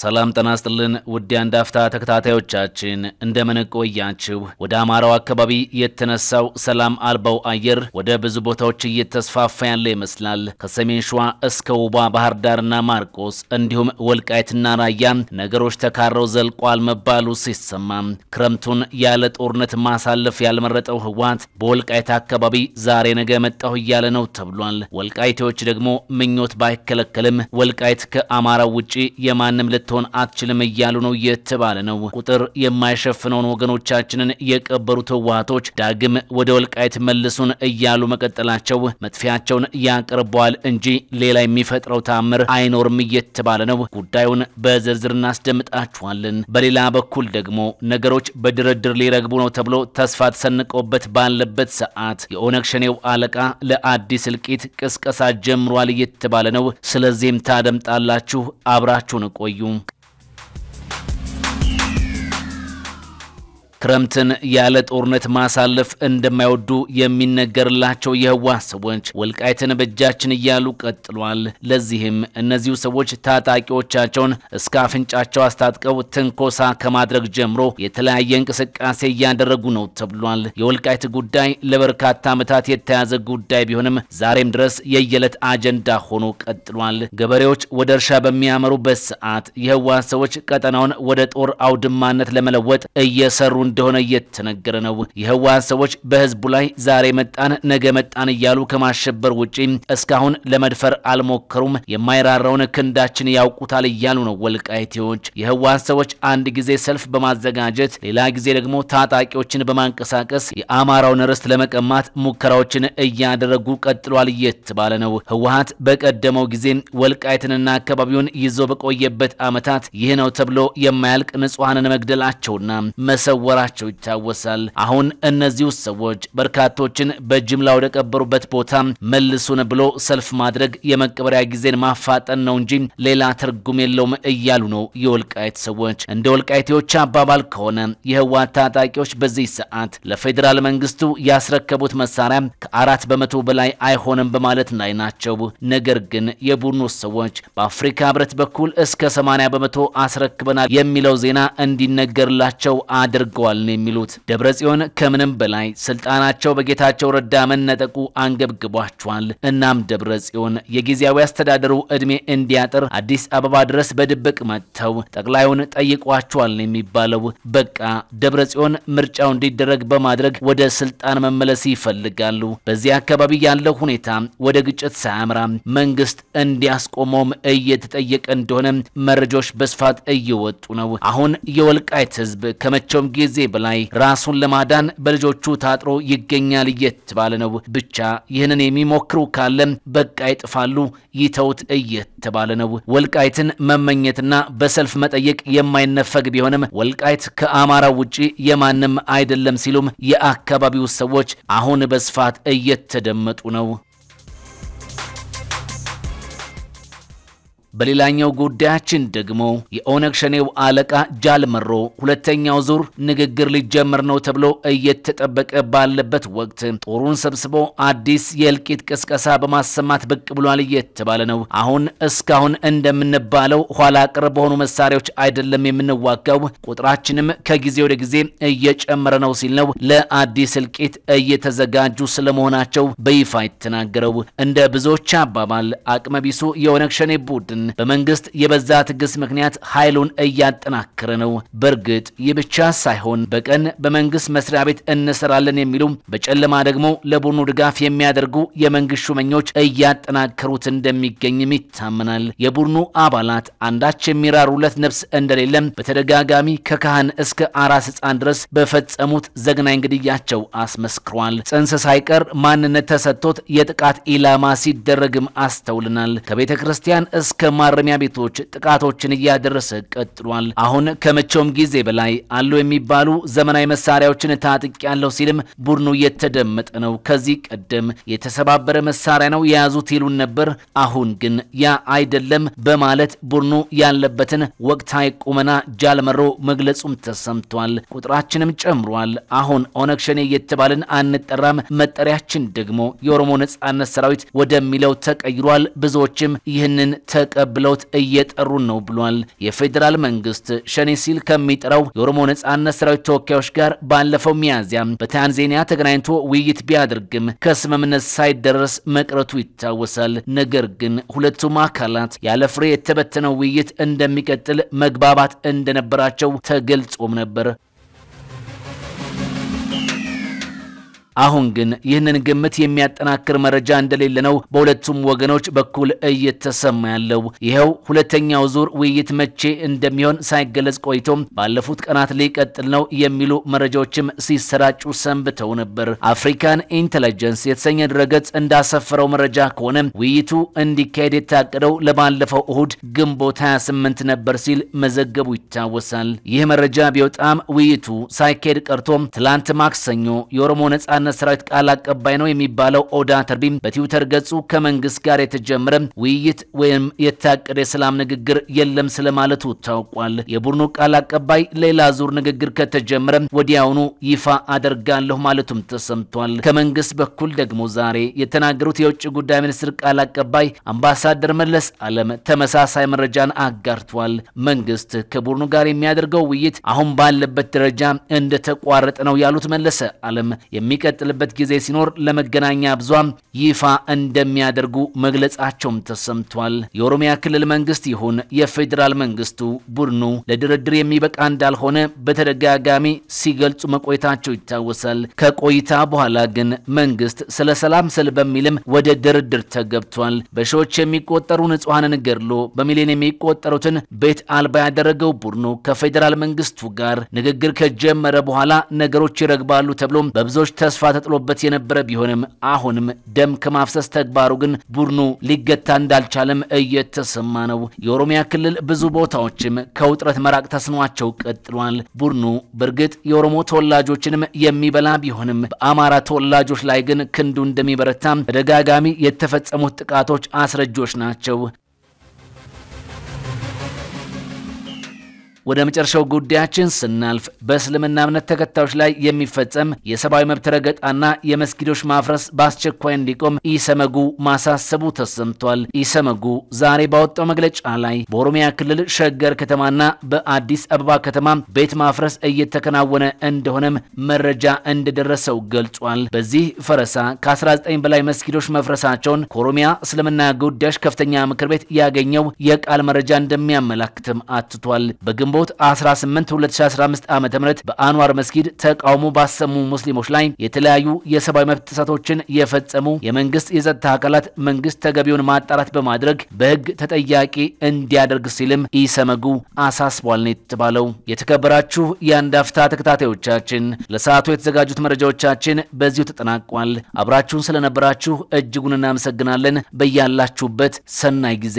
ሰላም ጤና ይስጥልን ውድ አፍታ ተከታታዮቻችን እንደምን ቆያችሁ። ወደ አማራው አካባቢ የተነሳው ሰላም አልባው አየር ወደ ብዙ ቦታዎች እየተስፋፋ ያለ ይመስላል። ከሰሜን ሸዋ እስከ ውባ ባህር ዳርና ማርቆስ እንዲሁም ወልቃይትና ራያ ነገሮች ተካረው ዘልቋል መባሉ ሲሰማ ክረምቱን ያለ ጦርነት ማሳለፍ ያልመረጠው ህወሓት በወልቃይት አካባቢ ዛሬ ነገ መጣሁ እያለ ነው ተብሏል። ወልቃይቴዎች ደግሞ ምኞት ባይከለከልም ወልቃይት ከአማራው ውጪ የማንም ልትሆን አትችልም እያሉ ነው የተባለ ነው። ቁጥር የማይሸፍነውን ወገኖቻችንን የቀበሩት ህወሓቶች ዳግም ወደ ወልቃይት መልሱን እያሉ መቀጠላቸው መጥፊያቸውን ያቀርበዋል እንጂ ሌላ የሚፈጥረው ታምር አይኖርም እየተባለ ነው። ጉዳዩን በዝርዝር እናስደምጣችኋለን። በሌላ በኩል ደግሞ ነገሮች በድርድር ሊረግቡ ነው ተብሎ ተስፋ ተሰንቀውበት ባለበት ሰዓት የኦነግ ሸኔው አለቃ ለአዲስ እልቂት ቅስቀሳ ጀምሯል እየተባለ ነው። ስለዚህም ታደምጣላችሁ። አብራችሁን ቆዩ። ክረምትን ያለ ጦርነት ማሳለፍ እንደማይወዱ የሚነገርላቸው የህወሓት ሰዎች ወልቃይትን በእጃችን እያሉ ቀጥሏል። ለዚህም እነዚሁ ሰዎች ታጣቂዎቻቸውን እስከ አፍንጫቸው አስታጥቀው ትንኮሳ ከማድረግ ጀምሮ የተለያየ እንቅስቃሴ እያደረጉ ነው ተብሏል። የወልቃይት ጉዳይ ለበርካታ ዓመታት የተያዘ ጉዳይ ቢሆንም ዛሬም ድረስ የየዕለት አጀንዳ ሆኖ ቀጥሏል። ገበሬዎች ወደ እርሻ በሚያመሩበት ሰዓት የህወሓት ሰዎች ቀጠናውን ወደ ጦር አውድማነት ለመለወጥ እየሰሩ እንደሆነ እየተነገረ ነው። የህወሓት ሰዎች በህዝቡ ላይ ዛሬ መጣን ነገ መጣን እያሉ ከማሸበር ውጪ እስካሁን ለመድፈር አልሞከሩም። የማይራራውን ክንዳችን ያውቁታል እያሉ ነው ወልቃይቴዎች። የህወሓት ሰዎች አንድ ጊዜ ሰልፍ በማዘጋጀት ሌላ ጊዜ ደግሞ ታጣቂዎችን በማንቀሳቀስ የአማራውን ርስት ለመቀማት ሙከራዎችን እያደረጉ ቀጥሏል እየተባለ ነው። ህወሀት በቀደመው ጊዜ ወልቃይትንና አካባቢውን ይዞ በቆየበት ዓመታት ይህ ነው ተብሎ የማያልቅ ንጹሐንን መግደላቸውና መሰወራ መሆናቸው ይታወሳል። አሁን እነዚሁ ሰዎች በርካቶችን በጅምላ ወደ ቀበሩበት ቦታ መልሱን ብሎ ሰልፍ ማድረግ የመቀበሪያ ጊዜን ማፋጠን ነው እንጂ ሌላ ትርጉም የለውም እያሉ ነው የወልቃይት ሰዎች። እንደ ወልቃይቴዎች አባባል ከሆነ የህወሓት ታጣቂዎች በዚህ ሰዓት ለፌዴራል መንግስቱ ያስረከቡት መሳሪያ ከአራት በመቶ በላይ አይሆንም በማለት ላይ ናቸው። ነገር ግን የቡድኑ ሰዎች በአፍሪካ ህብረት በኩል እስከ 80 በመቶ አስረክበናል የሚለው ዜና እንዲነገርላቸው አድርገዋል። አድርገዋል ነው የሚሉት። ደብረ ጽዮን ከምንም በላይ ስልጣናቸው በጌታቸው ረዳ መነጠቁ አንገብግቧቸዋል። እናም ደብረ ጽዮን የጊዜያዊ አስተዳደሩ ዕድሜ እንዲያጥር አዲስ አበባ ድረስ በድብቅ መጥተው ጠቅላዩን ጠይቋቸዋል ነው የሚባለው። በቃ ደብረ ጽዮን ምርጫው እንዲደረግ በማድረግ ወደ ስልጣን መመለስ ይፈልጋሉ። በዚህ አካባቢ ያለው ሁኔታ ወደ ግጭት ሳያምራ መንግስት እንዲያስቆመውም እየተጠየቀ እንደሆነ መረጃዎች በስፋት እየወጡ ነው። አሁን የወልቃይት ህዝብ ከመቼውም ጊዜ ጊዜ በላይ ራሱን ለማዳን በልጆቹ ታጥሮ ይገኛል እየተባለ ነው። ብቻ ይህንን የሚሞክሩ ካለም በቃ ይጥፋሉ ይተውት እየተባለ ነው። ወልቃይትን መመኘትና በሰልፍ መጠየቅ የማይነፈግ ቢሆንም ወልቃይት ከአማራው ውጪ የማንም አይደለም ሲሉም የአካባቢው ሰዎች አሁን በስፋት እየተደመጡ ነው። በሌላኛው ጉዳያችን ደግሞ የኦነግ ሸኔው አለቃ ጃል መሮ ሁለተኛው ዙር ንግግር ሊጀምር ነው ተብሎ እየተጠበቀ ባለበት ወቅት ጦሩን ሰብስቦ አዲስ የእልቂት ቅስቀሳ በማሰማት ብቅ ብሏል እየተባለ ነው። አሁን እስካሁን እንደምንባለው ኋላ ቅር በሆኑ መሳሪያዎች አይደለም የምንዋጋው፣ ቁጥራችንም ከጊዜ ወደ ጊዜ እየጨመረ ነው ሲል ነው ለአዲስ እልቂት እየተዘጋጁ ስለመሆናቸው በይፋ የተናገረው። እንደ ብዙዎች አባባል አቅመቢሱ የኦነግ ሸኔ ቡድን በመንግስት የበዛ ትዕግስት ምክንያት ኃይሉን እያጠናከረ ነው። በእርግጥ ይህ ብቻ ሳይሆን በቀን በመንግስት መስሪያ ቤት እንሰራለን የሚሉ በጨለማ ደግሞ ለቡድኑ ድጋፍ የሚያደርጉ የመንግስት ሹመኞች እያጠናከሩት እንደሚገኝም ይታመናል። የቡድኑ አባላት አንዳች የሚራሩለት ነፍስ እንደሌለም በተደጋጋሚ ከካህን እስከ አራስ ህፃን ድረስ በፈጸሙት ዘግናኝ ግድያቸው አስመስክሯል። ጽንስ ሳይቀር ማንነት ተሰጥቶት የጥቃት ኢላማ ሲደረግም አስተውልናል። ከቤተ ክርስቲያን እስከ ማረሚያ ቤቶች ጥቃቶችን እያደረሰ ቀጥሏል። አሁን ከመቼውም ጊዜ በላይ አሉ የሚባሉ ዘመናዊ መሳሪያዎችን ታጥቅ ያለው ሲልም ቡድኑ እየተደመጠ ነው። ከዚህ ቀደም የተሰባበረ መሳሪያ ነው የያዙት ይሉን ነበር። አሁን ግን ያ አይደለም በማለት ቡድኑ ያለበትን ወቅታዊ ቁመና ጃልመሮ መግለጹም ተሰምቷል። ቁጥራችንም ጨምሯል። አሁን ኦነግ ሸኔ እየተባልን አንጠራም፣ መጠሪያችን ደግሞ የኦሮሞ ነጻነት ሰራዊት ወደሚለው ተቀይሯል። ብዙዎችም ይህንን ተቀ ተቀብለውት እየጠሩን ነው ብሏል። የፌዴራል መንግስት ሸኔ ሲል ከሚጠራው የኦሮሞ ነጻነት ሰራዊት ተወካዮች ጋር ባለፈው ሚያዚያ በታንዛኒያ ተገናኝቶ ውይይት ቢያደርግም ከስምምነት ሳይደረስ መቅረቱ ይታወሳል። ነገር ግን ሁለቱም አካላት ያለ ፍሬ የተበተነው ውይይት እንደሚቀጥል መግባባት እንደነበራቸው ተገልጾም ነበር። አሁን ግን ይህንን ግምት የሚያጠናክር መረጃ እንደሌለ ነው በሁለቱም ወገኖች በኩል እየተሰማ ያለው። ይኸው ሁለተኛው ዙር ውይይት መቼ እንደሚሆን ሳይገለጽ ቆይቶም ባለፉት ቀናት ሊቀጥል ነው የሚሉ መረጃዎችም ሲሰራጩ ሰንብተው ነበር። አፍሪካን ኢንተለጀንስ የተሰኘ ድረገጽ እንዳሰፈረው መረጃ ከሆነ ውይይቱ እንዲካሄድ የታቀደው ለባለፈው እሁድ ግንቦት 28 ነበር ሲል መዘገቡ ይታወሳል። ይህ መረጃ ቢወጣም ውይይቱ ሳይካሄድ ቀርቶም ትላንት ማክሰኞ የኦሮሞ ነጻ ። ነጻነት ሰራዊት ቃል አቀባይ ነው የሚባለው ኦዳ ተርቢም በትዊተር ገጹ ከመንግስት ጋር የተጀመረ ውይይት ወይም የታቀደ የሰላም ንግግር የለም ስለማለቱ ታውቋል። የቡድኑ ቃል አቀባይ ሌላ ዙር ንግግር ከተጀመረ ወዲያውኑ ይፋ አደርጋለሁ ማለቱም ተሰምቷል። ከመንግስት በኩል ደግሞ ዛሬ የተናገሩት የውጭ ጉዳይ ሚኒስትር ቃል አቀባይ አምባሳደር መለስ አለም ተመሳሳይ መረጃን አጋርቷል። መንግስት ከቡድኑ ጋር የሚያደርገው ውይይት አሁን ባለበት ደረጃ እንደተቋረጠ ነው ያሉት መለሰ አለም የሚቀጥ የሚቀጥልበት ጊዜ ሲኖር ለመገናኛ ብዙሃን ይፋ እንደሚያደርጉ መግለጻቸውም ተሰምቷል። የኦሮሚያ ክልል መንግስት ይሁን የፌዴራል መንግስቱ ቡድኑ ለድርድር የሚበቃ እንዳልሆነ በተደጋጋሚ ሲገልጹ መቆየታቸው ይታወሳል። ከቆይታ በኋላ ግን መንግስት ስለ ሰላም ስል በሚልም ወደ ድርድር ተገብቷል። በሺዎች የሚቆጠሩ ንጹሐንን ገድሎ በሚሊዮን የሚቆጠሩትን ቤት አልባ ያደረገው ቡድኑ ከፌዴራል መንግስቱ ጋር ንግግር ከጀመረ በኋላ ነገሮች ይረግባሉ ተብሎ በብዙዎች ተስፋ ተስፋ ተጥሎበት የነበረ ቢሆንም አሁንም ደም ከማፍሰስ ተግባሩ ግን ቡድኑ ሊገታ እንዳልቻለም እየተሰማ ነው። የኦሮሚያ ክልል ብዙ ቦታዎችም ከውጥረት መራቅ ተስኗቸው ቀጥሏል። ቡድኑ በእርግጥ የኦሮሞ ተወላጆችንም የሚበላ ቢሆንም በአማራ ተወላጆች ላይ ግን ክንዱ እንደሚበረታ ተደጋጋሚ የተፈጸሙት ጥቃቶች አስረጆች ናቸው። ወደ መጨረሻው ጉዳያችን ስናልፍ በእስልምና እምነት ተከታዮች ላይ የሚፈጸም የሰብአዊ መብት ረገጣና የመስጊዶች ማፍረስ በአስቸኳይ እንዲቆም ኢሰመጉ ማሳሰቡ ተሰምቷል። ኢሰመጉ ዛሬ ባወጣው መግለጫ ላይ በኦሮሚያ ክልል ሸገር ከተማና በአዲስ አበባ ከተማ ቤት ማፍረስ እየተከናወነ እንደሆነም መረጃ እንደደረሰው ገልጿል። በዚህ ፈረሳ ከ19 በላይ መስጊዶች መፍረሳቸውን ከኦሮሚያ እስልምና ጉዳዮች ከፍተኛ ምክር ቤት ያገኘው የቃል መረጃ እንደሚያመላክትም አትቷል። በግንቦ ግንቦት 18 2015 ዓ.ም በአንዋር መስጊድ ተቃውሞ ባሰሙ ሙስሊሞች ላይ የተለያዩ የሰብአዊ መብት ጥሰቶችን የፈጸሙ የመንግስት የጸጥታ አካላት መንግስት ተገቢውን ማጣራት በማድረግ በህግ ተጠያቂ እንዲያደርግ ሲልም ኢሰመጉ አሳስቧል ነው የተባለው። የተከበራችሁ የአንድ አፍታ ተከታታዮቻችን ለሰዓቱ የተዘጋጁት መረጃዎቻችን በዚሁ ተጠናቋል። አብራችሁን ስለነበራችሁ እጅጉን እናመሰግናለን። በያላችሁበት ሰናይ ጊዜ